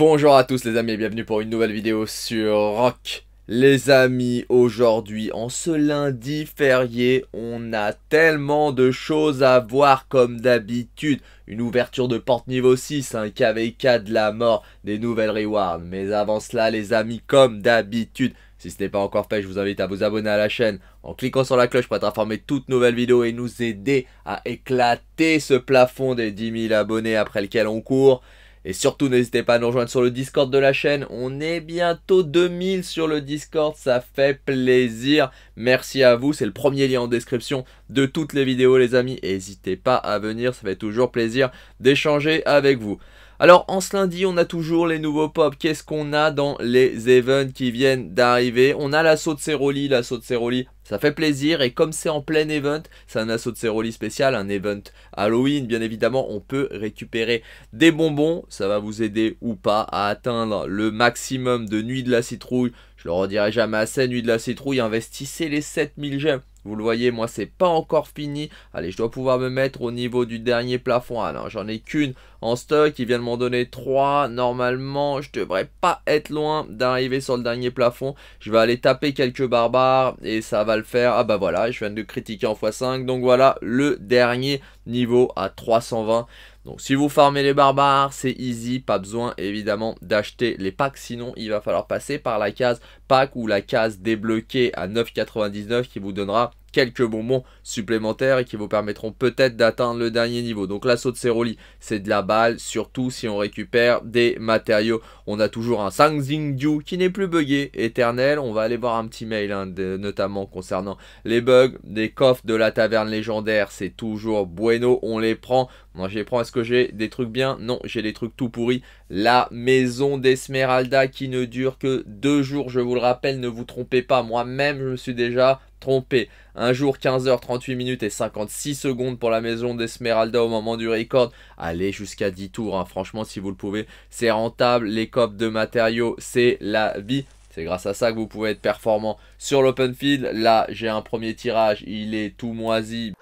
Bonjour à tous les amis et bienvenue pour une nouvelle vidéo sur Rock. Les amis, aujourd'hui, en ce lundi férié, on a tellement de choses à voir comme d'habitude. Une ouverture de porte niveau 6, un KVK de la mort, des nouvelles rewards. Mais avant cela les amis, comme d'habitude, si ce n'est pas encore fait, je vous invite à vous abonner à la chaîne en cliquant sur la cloche pour être informé de toutes nouvelles vidéos et nous aider à éclater ce plafond des 10 000 abonnés après lequel on court. Et surtout, n'hésitez pas à nous rejoindre sur le Discord de la chaîne. On est bientôt 2000 sur le Discord, ça fait plaisir. Merci à vous, c'est le premier lien en description de toutes les vidéos les amis. N'hésitez pas à venir, ça fait toujours plaisir d'échanger avec vous. Alors en ce lundi, on a toujours les nouveaux pop. Qu'est-ce qu'on a dans les events qui viennent d'arriver On a l'assaut de Ceroli, l'assaut de Ceroli ça fait plaisir et comme c'est en plein event, c'est un assaut de Ceroli spécial, un event Halloween bien évidemment, on peut récupérer des bonbons, ça va vous aider ou pas à atteindre le maximum de Nuit de la Citrouille. Je le redirai jamais assez, Nuit de la Citrouille, investissez les 7000 gemmes. Vous le voyez, moi, c'est pas encore fini. Allez, je dois pouvoir me mettre au niveau du dernier plafond. Alors, ah j'en ai qu'une en stock. Ils viennent m'en donner trois. Normalement, je devrais pas être loin d'arriver sur le dernier plafond. Je vais aller taper quelques barbares et ça va le faire. Ah bah voilà, je viens de critiquer en x5. Donc voilà, le dernier niveau à 320. Donc si vous farmez les barbares, c'est easy, pas besoin évidemment d'acheter les packs, sinon il va falloir passer par la case pack ou la case débloquée à 9,99 qui vous donnera quelques bonbons supplémentaires et qui vous permettront peut-être d'atteindre le dernier niveau. Donc l'assaut de Ceroli, c'est de la balle, surtout si on récupère des matériaux. On a toujours un Sang Yu qui n'est plus bugué, éternel. On va aller voir un petit mail, hein, notamment concernant les bugs. Des coffres de la taverne légendaire, c'est toujours bueno, on les prend. Moi, je les prends. Est-ce que j'ai des trucs bien Non, j'ai des trucs tout pourris. La maison d'Esmeralda qui ne dure que deux jours, je vous le rappelle, ne vous trompez pas. Moi-même, je me suis déjà trompé. Un jour 15h38 minutes et 56 secondes pour la maison d'Esmeralda au moment du record. Allez jusqu'à 10 tours, hein. franchement si vous le pouvez. C'est rentable, les coffres de matériaux, c'est la vie. C'est grâce à ça que vous pouvez être performant sur l'open field. Là, j'ai un premier tirage, il est tout moisi.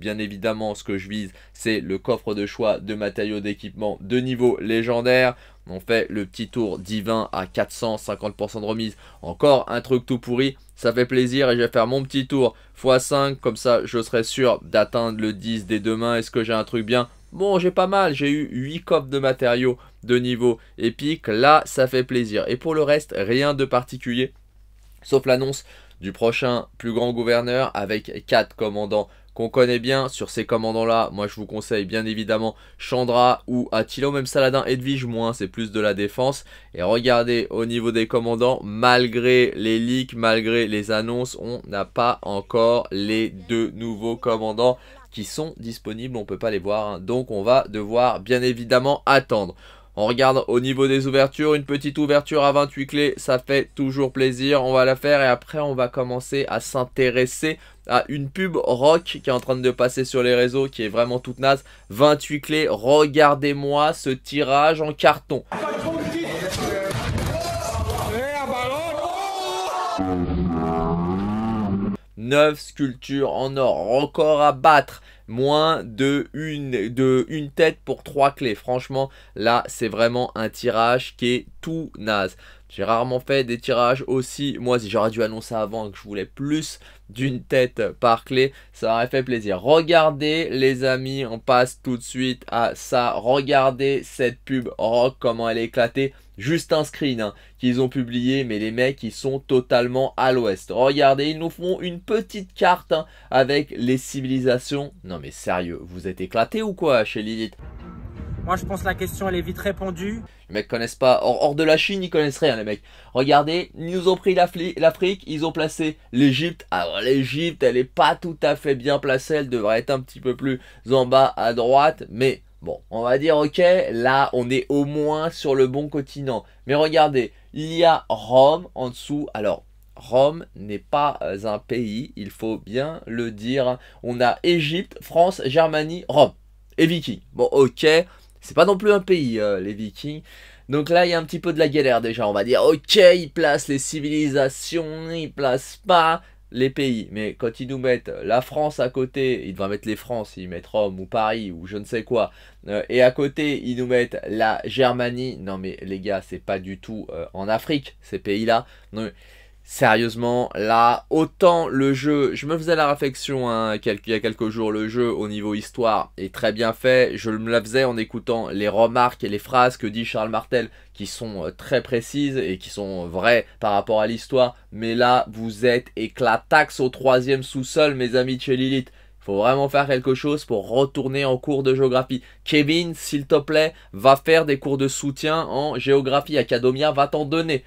Bien évidemment, ce que je vise, c'est le coffre de choix de matériaux d'équipement de niveau légendaire on fait le petit tour divin à 450% de remise. Encore un truc tout pourri, ça fait plaisir et je vais faire mon petit tour x5, comme ça je serai sûr d'atteindre le 10 dès demain. Est-ce que j'ai un truc bien Bon, j'ai pas mal, j'ai eu 8 copes de matériaux de niveau épique, là ça fait plaisir. Et pour le reste, rien de particulier, sauf l'annonce du prochain plus grand gouverneur avec 4 commandants qu'on connaît bien sur ces commandants-là. Moi, je vous conseille bien évidemment Chandra ou Attila, même Saladin Edwige, moins, c'est plus de la défense. Et regardez, au niveau des commandants, malgré les leaks, malgré les annonces, on n'a pas encore les deux nouveaux commandants qui sont disponibles, on ne peut pas les voir. Hein. Donc, on va devoir bien évidemment attendre. On regarde au niveau des ouvertures, une petite ouverture à 28 clés, ça fait toujours plaisir. On va la faire et après on va commencer à s'intéresser à une pub rock qui est en train de passer sur les réseaux, qui est vraiment toute naze. 28 clés, regardez-moi ce tirage en carton. Neuf sculptures en or, record à battre moins de une, de une tête pour trois clés. Franchement, là, c'est vraiment un tirage qui est tout naze. J'ai rarement fait des tirages aussi Moi, si J'aurais dû annoncer avant que je voulais plus d'une tête par clé. Ça aurait fait plaisir. Regardez, les amis, on passe tout de suite à ça. Regardez cette pub rock, comment elle est éclatée. Juste un screen hein, qu'ils ont publié, mais les mecs, ils sont totalement à l'ouest. Regardez, ils nous font une petite carte hein, avec les civilisations. Non mais sérieux, vous êtes éclaté ou quoi chez Lilith moi, je pense que la question, elle est vite répondue. Les mecs connaissent pas. Hors, de la Chine, ils connaissent rien, les mecs. Regardez, ils nous ont pris l'Afrique, ils ont placé l'Égypte. Alors, l'Égypte, elle est pas tout à fait bien placée. Elle devrait être un petit peu plus en bas à droite. Mais Bon, on va dire, ok, là, on est au moins sur le bon continent. Mais regardez, il y a Rome en dessous. Alors, Rome n'est pas euh, un pays, il faut bien le dire. On a Égypte, France, Germanie, Rome et Vikings. Bon, ok, c'est pas non plus un pays, euh, les Vikings. Donc là, il y a un petit peu de la galère déjà. On va dire, ok, ils placent les civilisations, ils place pas les pays. Mais quand ils nous mettent la France à côté, ils devraient mettre les France, ils mettent Rome ou Paris ou je ne sais quoi. Euh, et à côté, ils nous mettent la Germanie. Non mais les gars, c'est pas du tout euh, en Afrique, ces pays-là. Non Sérieusement, là, autant le jeu, je me faisais la réflexion hein, il y a quelques jours, le jeu au niveau histoire est très bien fait, je me la faisais en écoutant les remarques et les phrases que dit Charles Martel, qui sont euh, très précises et qui sont vraies par rapport à l'histoire, mais là, vous êtes éclataxe au troisième sous-sol, mes amis de chez Lilith faut vraiment faire quelque chose pour retourner en cours de géographie. Kevin, s'il te plaît, va faire des cours de soutien en géographie. Acadomia va t'en donner.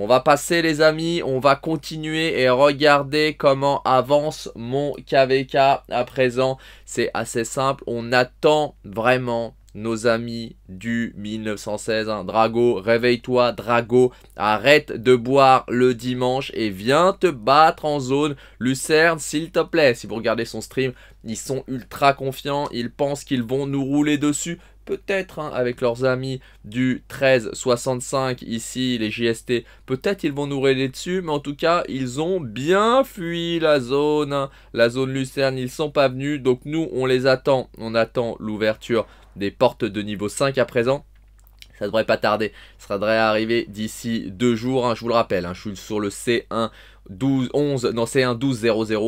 On va passer les amis, on va continuer et regarder comment avance mon KVK à présent. C'est assez simple, on attend vraiment nos amis du 1916. Hein. Drago, réveille-toi, Drago, arrête de boire le dimanche et viens te battre en zone. Lucerne, s'il te plaît, si vous regardez son stream, ils sont ultra confiants, ils pensent qu'ils vont nous rouler dessus peut-être hein, avec leurs amis du 1365 ici, les JST, peut-être ils vont nous rêver dessus, mais en tout cas, ils ont bien fui la zone, hein. la zone Lucerne, ils sont pas venus, donc nous, on les attend, on attend l'ouverture des portes de niveau 5 à présent ça devrait pas tarder. Ça devrait arriver d'ici deux jours. Hein, je vous le rappelle, je suis sur le C1 12 11 non C1 12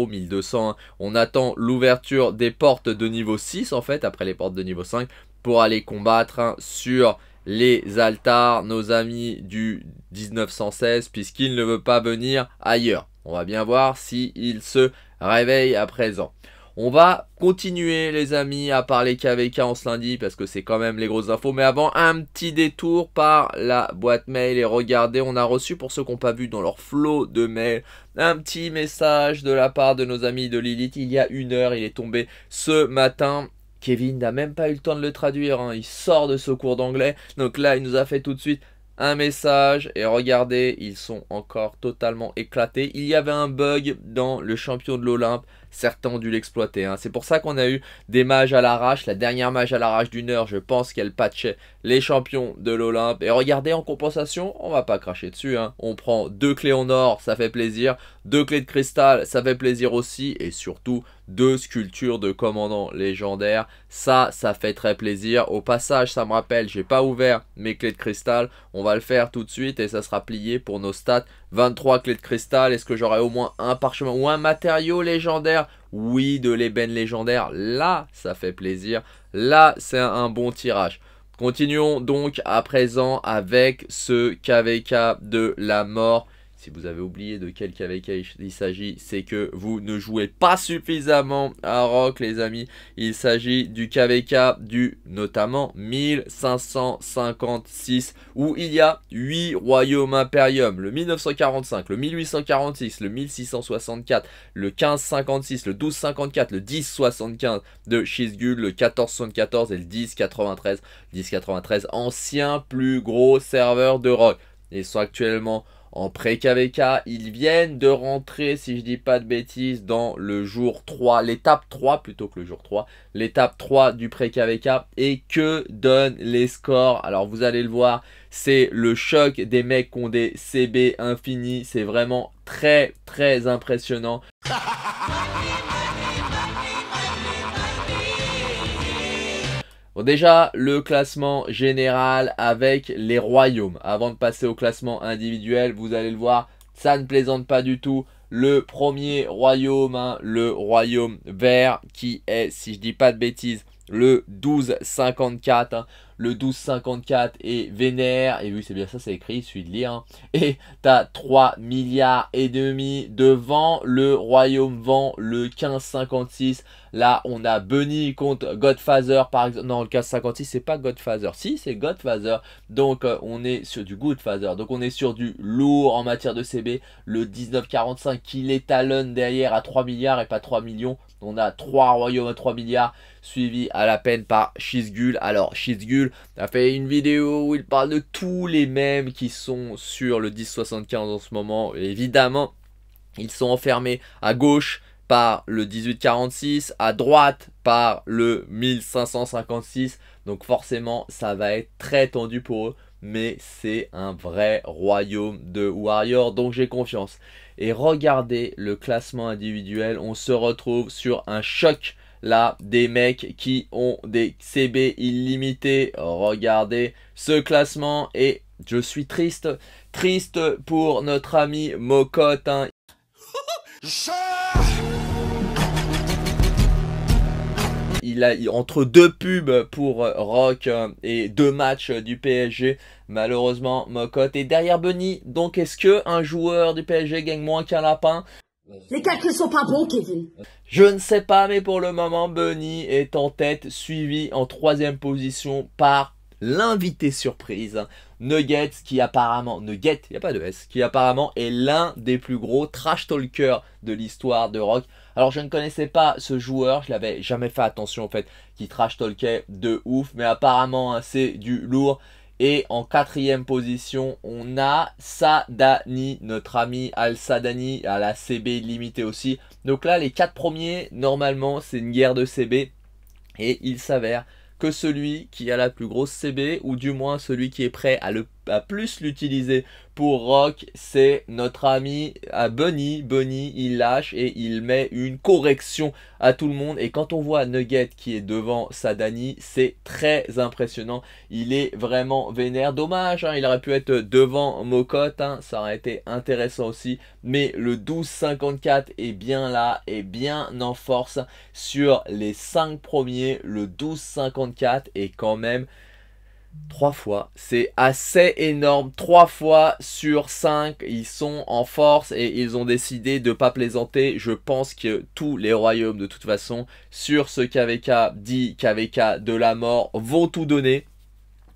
1200. On attend l'ouverture des portes de niveau 6 en fait après les portes de niveau 5 pour aller combattre hein, sur les altars, nos amis du 1916, puisqu'il ne veut pas venir ailleurs. On va bien voir s'il se réveille à présent. On va continuer les amis à parler KVK en ce lundi parce que c'est quand même les grosses infos. Mais avant, un petit détour par la boîte mail et regardez, on a reçu pour ceux qui n'ont pas vu dans leur flot de mail. un petit message de la part de nos amis de Lilith. Il y a une heure, il est tombé ce matin Kevin n'a même pas eu le temps de le traduire, hein. il sort de ce cours d'anglais. Donc là, il nous a fait tout de suite un message et regardez, ils sont encore totalement éclatés. Il y avait un bug dans le champion de l'Olympe, certains ont dû l'exploiter. Hein. C'est pour ça qu'on a eu des mages à l'arrache. La dernière mage à l'arrache d'une heure, je pense qu'elle patchait les champions de l'Olympe. Et regardez, en compensation, on va pas cracher dessus. Hein. On prend deux clés en or, ça fait plaisir. Deux clés de cristal, ça fait plaisir aussi. Et surtout, deux sculptures de commandants légendaires. Ça, ça fait très plaisir. Au passage, ça me rappelle, j'ai pas ouvert mes clés de cristal. On va le faire tout de suite et ça sera plié pour nos stats. 23 clés de cristal. Est-ce que j'aurai au moins un parchemin ou un matériau légendaire Oui, de l'ébène légendaire. Là, ça fait plaisir. Là, c'est un bon tirage. Continuons donc à présent avec ce KVK de la mort si vous avez oublié de quel KVK il s'agit, c'est que vous ne jouez pas suffisamment à Rock, les amis. Il s'agit du KVK du notamment 1556, où il y a 8 royaumes impérium. Le 1945, le 1846, le 1664, le 1556, le 1254, le 1075 de Shizgul, le 1474 et le 1093. 1093, ancien plus gros serveur de Rock. Ils sont actuellement en pré-KVK. Ils viennent de rentrer, si je dis pas de bêtises, dans le jour 3, l'étape 3 plutôt que le jour 3, l'étape 3 du pré-KVK. Et que donnent les scores Alors vous allez le voir, c'est le choc des mecs qui ont des CB infinis. C'est vraiment très très impressionnant. déjà, le classement général avec les royaumes. Avant de passer au classement individuel, vous allez le voir, ça ne plaisante pas du tout. Le premier royaume, hein, le royaume vert, qui est, si je dis pas de bêtises, le 1254. Hein. Le 1254 est vénère. Et oui, c'est bien ça, c'est écrit, il suffit de lire. Hein. Et t'as 3 milliards et demi devant le royaume vent, le 1556. Là, on a Bunny contre Godfather, par exemple. Non, le cas 56, c'est pas Godfather. Si, c'est Godfather. Donc, euh, on est sur du Goodfather. Donc, on est sur du lourd en matière de CB. Le 1945 qui l'étalonne derrière à 3 milliards et pas 3 millions. On a 3 royaumes à 3 milliards, suivi à la peine par Shizgul. Alors, Shizgul a fait une vidéo où il parle de tous les mêmes qui sont sur le 1075 en ce moment. évidemment, ils sont enfermés à gauche par le 1846, à droite par le 1556. Donc forcément, ça va être très tendu pour eux. Mais c'est un vrai royaume de Warriors, donc j'ai confiance. Et regardez le classement individuel, on se retrouve sur un choc là des mecs qui ont des CB illimités. Regardez ce classement et je suis triste, triste pour notre ami Mocotte. Hein. il a, entre deux pubs pour euh, Rock euh, et deux matchs euh, du PSG, malheureusement, Mokot est derrière Bunny. Donc, est-ce que un joueur du PSG gagne moins qu'un lapin les calculs sont pas bons, Kevin. Je ne sais pas, mais pour le moment, Bunny est en tête, suivi en troisième position par l'invité surprise, Nuggets, qui apparemment, Nugget, il n'y a pas de S, qui apparemment est l'un des plus gros trash talkers de l'histoire de Rock. Alors je ne connaissais pas ce joueur, je l'avais jamais fait attention en fait, qui trash talkait de ouf, mais apparemment hein, c'est du lourd. Et en quatrième position, on a Sadani, notre ami Al-Sadani, à la CB limitée aussi. Donc là, les quatre premiers, normalement, c'est une guerre de CB. Et il s'avère que celui qui a la plus grosse CB ou du moins celui qui est prêt à, le, à plus l'utiliser pour Rock, c'est notre ami à ah, Bunny. Bunny, il lâche et il met une correction à tout le monde. Et quand on voit Nugget qui est devant Sadani, c'est très impressionnant. Il est vraiment vénère. Dommage, hein, il aurait pu être devant Mokot. Hein. ça aurait été intéressant aussi. Mais le 12-54 est bien là et bien en force sur les 5 premiers. Le 12-54 est quand même Trois fois, c'est assez énorme. Trois fois sur cinq, ils sont en force et ils ont décidé de pas plaisanter. Je pense que tous les royaumes, de toute façon, sur ce KVK dit KVK de la mort, vont tout donner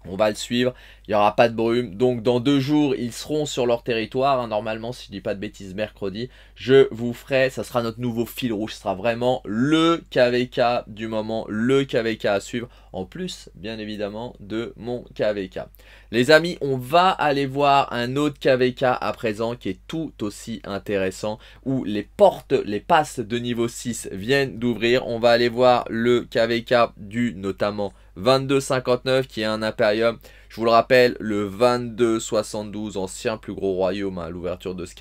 on va le suivre, il n'y aura pas de brume. Donc dans deux jours, ils seront sur leur territoire. Hein, normalement, si je dis pas de bêtises, mercredi, je vous ferai, ça sera notre nouveau fil rouge. Ce sera vraiment le KVK du moment, le KVK à suivre. En plus, bien évidemment, de mon KVK. Les amis, on va aller voir un autre KVK à présent qui est tout aussi intéressant. Où les portes, les passes de niveau 6 viennent d'ouvrir. On va aller voir le KVK du notamment 22,59 qui est un impérium, Je vous le rappelle, le 22,72, ancien plus gros royaume à hein, l'ouverture de ce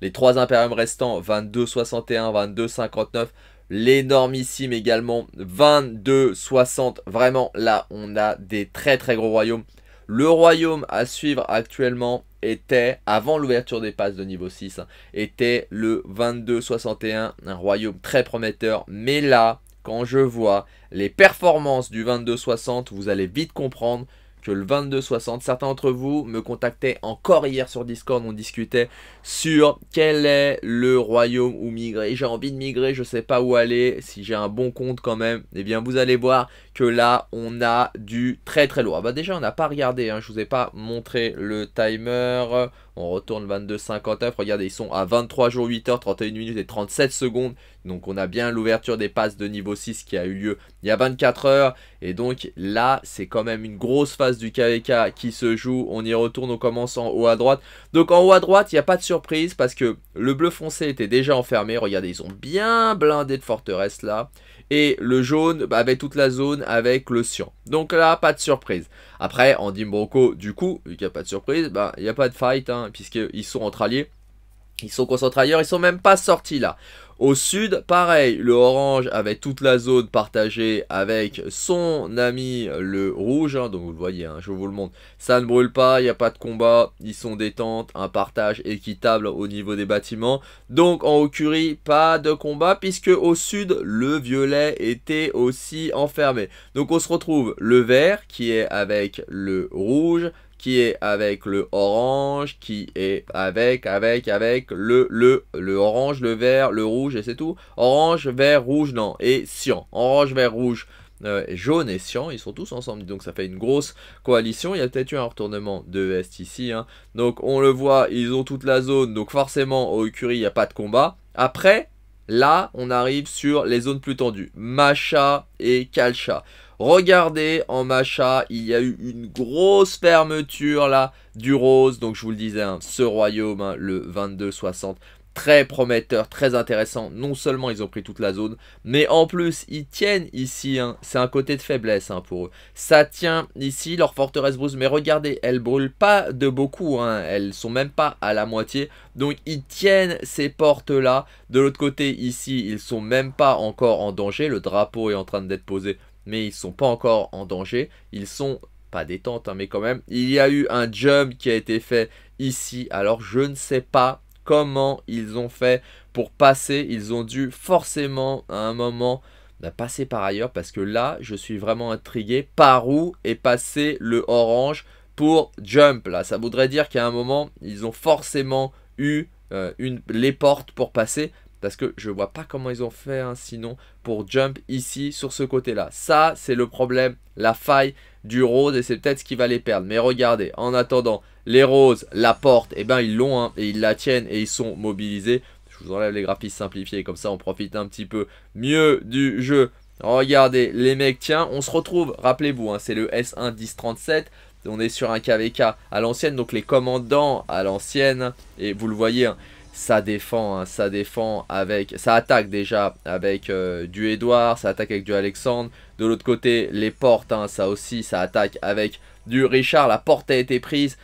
Les trois impériums restants, 22,61, 22,59. L'énormissime également, 22-60, Vraiment, là, on a des très très gros royaumes. Le royaume à suivre actuellement était, avant l'ouverture des passes de niveau 6, hein, était le 22-61, un royaume très prometteur. Mais là, quand je vois les performances du 2260, vous allez vite comprendre que le 2260, certains d'entre vous me contactaient encore hier sur Discord, on discutait sur quel est le royaume où migrer. J'ai envie de migrer, je ne sais pas où aller, si j'ai un bon compte quand même, eh bien vous allez voir que là on a du très très lourd. Ah bah déjà on n'a pas regardé, Je hein. je vous ai pas montré le timer. On retourne 22,59. Regardez, ils sont à 23 jours, 8 heures, 31 minutes et 37 secondes. Donc on a bien l'ouverture des passes de niveau 6 qui a eu lieu il y a 24 heures. Et donc là, c'est quand même une grosse phase du KVK e qui se joue. On y retourne, on commence en haut à droite. Donc en haut à droite, il n'y a pas de surprise parce que le bleu foncé était déjà enfermé. Regardez, ils ont bien blindé de forteresse là et le jaune bah, avait toute la zone avec le cyan. Donc là, pas de surprise. Après, en Dimbroco, du coup, vu qu'il n'y a pas de surprise, bah, il y n'y a pas de fight, hein, puisqu'ils sont entre alliés. Ils sont concentrés ailleurs, ils sont même pas sortis là. Au sud, pareil, le orange avait toute la zone partagée avec son ami le rouge. Hein, donc vous le voyez, hein, je vous le montre. Ça ne brûle pas, il n'y a pas de combat, ils sont détentes, un partage équitable au niveau des bâtiments. Donc en Okuri, pas de combat puisque au sud, le violet était aussi enfermé. Donc on se retrouve le vert qui est avec le rouge, qui est avec le orange, qui est avec, avec, avec le, le, le orange, le vert, le rouge et c'est tout. Orange, vert, rouge, non, et cyan. Orange, vert, rouge, euh, jaune et cyan, ils sont tous ensemble, donc ça fait une grosse coalition. Il y a peut-être eu un retournement de veste ici, hein. donc on le voit, ils ont toute la zone, donc forcément au Curie il n'y a pas de combat. Après, Là, on arrive sur les zones plus tendues. Macha et Kalcha. Regardez, en Macha, il y a eu une grosse fermeture là du rose. Donc, je vous le disais, hein, ce royaume, hein, le le 2260 très prometteur, très intéressant. Non seulement ils ont pris toute la zone, mais en plus ils tiennent ici. Hein. C'est un côté de faiblesse hein, pour eux. Ça tient ici, leur forteresse brûle. Mais regardez, elle brûle pas de beaucoup. Elles hein. Elles sont même pas à la moitié. Donc ils tiennent ces portes-là. De l'autre côté, ici, ils sont même pas encore en danger. Le drapeau est en train d'être posé. Mais ils sont pas encore en danger. Ils sont pas détente, mais quand même. Il y a eu un jump qui a été fait ici. Alors, je ne sais pas comment ils ont fait pour passer. Ils ont dû forcément à un moment bah, passer par ailleurs parce que là, je suis vraiment intrigué par où est passé le orange pour jump. Là, ça voudrait dire qu'à un moment, ils ont forcément eu euh, une, les portes pour passer parce que je vois pas comment ils ont fait hein, sinon pour jump ici sur ce côté là. Ça c'est le problème, la faille du road et c'est peut-être ce qui va les perdre. Mais regardez, en attendant, les roses, la porte, et eh ben ils l'ont hein, et ils la tiennent et ils sont mobilisés. Je vous enlève les graphismes simplifiés, comme ça on profite un petit peu mieux du jeu. Regardez, les mecs, tiens, on se retrouve, rappelez-vous, hein, c'est le S1 1037. On est sur un KVK à l'ancienne, donc les commandants à l'ancienne. Et vous le voyez, hein, ça défend, ça défend avec, ça attaque déjà avec euh, du Edouard, ça attaque avec du Alexandre. De l'autre côté, les portes, ça aussi, ça attaque avec du Richard. La porte a été prise.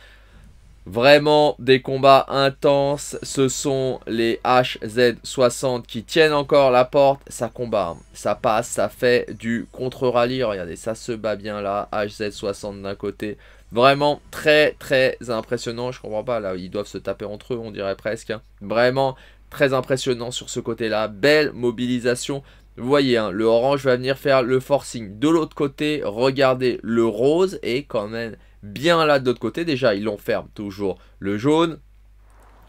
Vraiment des combats intenses. Ce sont les HZ60 qui tiennent encore la porte. Ça combat, ça passe, ça fait du contre-rallye. Regardez, ça se bat bien là. HZ60 d'un côté. Vraiment très très impressionnant. Je comprends pas là, ils doivent se taper entre eux, on dirait presque. Hein. Vraiment très impressionnant sur ce côté-là. Belle mobilisation. Vous voyez, hein, le orange va venir faire le forcing. De l'autre côté, regardez, le rose et quand même Bien là de l'autre côté, déjà, il enferme toujours le jaune.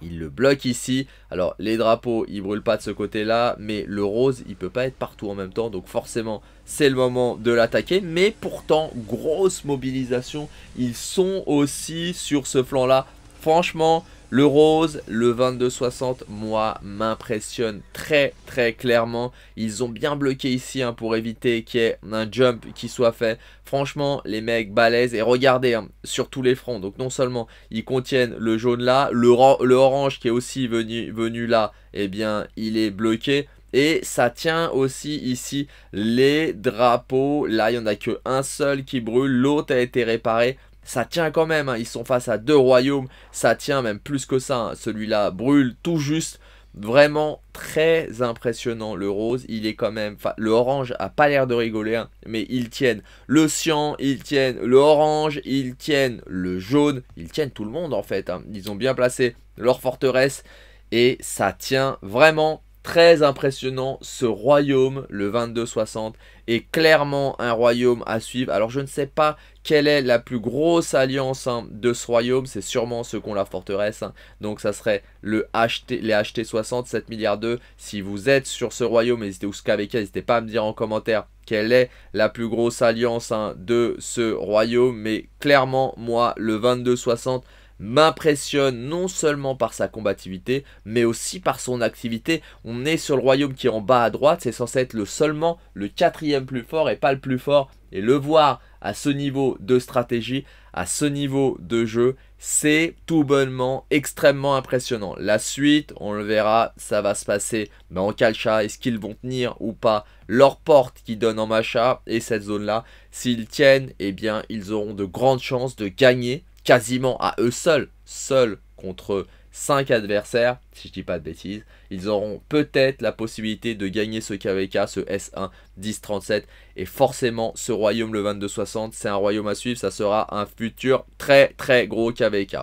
Il le bloque ici. Alors, les drapeaux, ils brûlent pas de ce côté-là. Mais le rose, il peut pas être partout en même temps. Donc, forcément, c'est le moment de l'attaquer. Mais pourtant, grosse mobilisation. Ils sont aussi sur ce flanc-là. Franchement, le rose, le 22,60, moi, m'impressionne très très clairement. Ils ont bien bloqué ici hein, pour éviter qu'il y ait un jump qui soit fait. Franchement, les mecs balaisent. Et regardez, hein, sur tous les fronts. Donc non seulement ils contiennent le jaune là, le, orange qui est aussi venu, venu là, eh bien, il est bloqué. Et ça tient aussi ici les drapeaux. Là, il n'y en a qu'un seul qui brûle. L'autre a été réparé ça tient quand même. Hein. Ils sont face à deux royaumes, ça tient même plus que ça. Hein. Celui-là brûle tout juste. Vraiment très impressionnant le rose, il est quand même, enfin le orange a pas l'air de rigoler, hein. mais ils tiennent le cyan, ils tiennent le orange, ils tiennent le jaune, ils tiennent tout le monde en fait, ils ont bien placé leur forteresse et ça tient vraiment Très impressionnant ce royaume, le 2260, est clairement un royaume à suivre. Alors je ne sais pas quelle est la plus grosse alliance hein, de ce royaume, c'est sûrement ceux qu'on la forteresse. Hein. Donc ça serait le HT, les HT60, 7 milliards 2. Si vous êtes sur ce royaume, n'hésitez pas à me dire en commentaire quelle est la plus grosse alliance hein, de ce royaume. Mais clairement, moi, le 2260 m'impressionne non seulement par sa combativité, mais aussi par son activité. On est sur le royaume qui est en bas à droite, c'est censé être le seulement le quatrième plus fort et pas le plus fort. Et le voir à ce niveau de stratégie, à ce niveau de jeu, c'est tout bonnement extrêmement impressionnant. La suite, on le verra, ça va se passer mais ben, en calcha. Est-ce qu'ils vont tenir ou pas leur porte qui donne en Macha et cette zone-là S'ils tiennent, eh bien, ils auront de grandes chances de gagner quasiment à eux seuls, seuls contre 5 adversaires, si je dis pas de bêtises, ils auront peut-être la possibilité de gagner ce KVK, ce S1 1037 Et forcément, ce royaume, le 2260, c'est un royaume à suivre. Ça sera un futur très très gros KVK.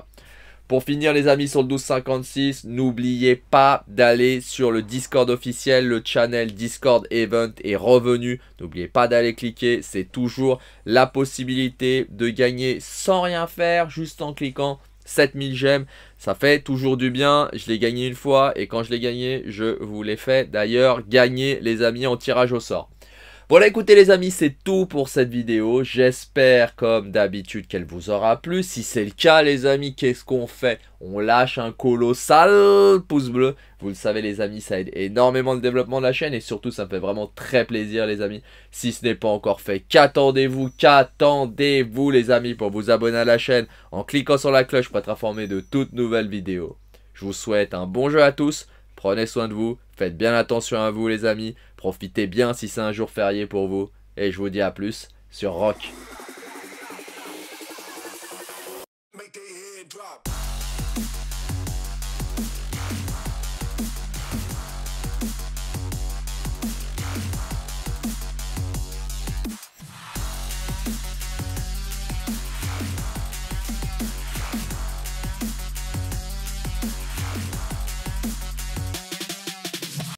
Pour finir les amis sur le 1256, n'oubliez pas d'aller sur le Discord officiel, le channel Discord Event est revenu. N'oubliez pas d'aller cliquer, c'est toujours la possibilité de gagner sans rien faire, juste en cliquant 7000 gemmes. Ça fait toujours du bien, je l'ai gagné une fois et quand je l'ai gagné, je vous l'ai fait d'ailleurs gagner les amis en tirage au sort. Voilà, écoutez les amis, c'est tout pour cette vidéo. J'espère, comme d'habitude, qu'elle vous aura plu. Si c'est le cas, les amis, qu'est-ce qu'on fait On lâche un colossal pouce bleu. Vous le savez, les amis, ça aide énormément le développement de la chaîne. Et surtout, ça me fait vraiment très plaisir, les amis. Si ce n'est pas encore fait, qu'attendez-vous Qu'attendez-vous, les amis, pour vous abonner à la chaîne en cliquant sur la cloche pour être informé de toutes nouvelles vidéos. Je vous souhaite un bon jeu à tous. Prenez soin de vous. Faites bien attention à vous, les amis. Profitez bien si c'est un jour férié pour vous. Et je vous dis à plus sur Rock.